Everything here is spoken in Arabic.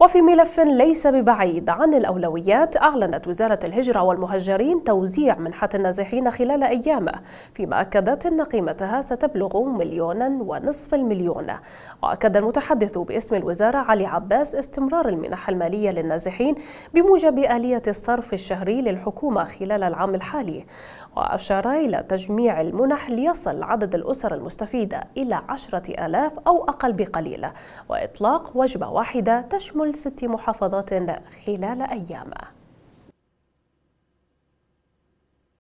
وفي ملف ليس ببعيد عن الأولويات أعلنت وزارة الهجرة والمهجرين توزيع منحة النازحين خلال أيام فيما أكدت أن قيمتها ستبلغ مليونا ونصف المليون وأكد المتحدث باسم الوزارة علي عباس استمرار المنح المالية للنازحين بموجب آلية الصرف الشهري للحكومة خلال العام الحالي وأشار إلى تجميع المنح ليصل عدد الأسر المستفيدة إلى عشرة آلاف أو أقل بقليل وإطلاق وجبة واحدة تشمل كل ست محافظات خلال أيام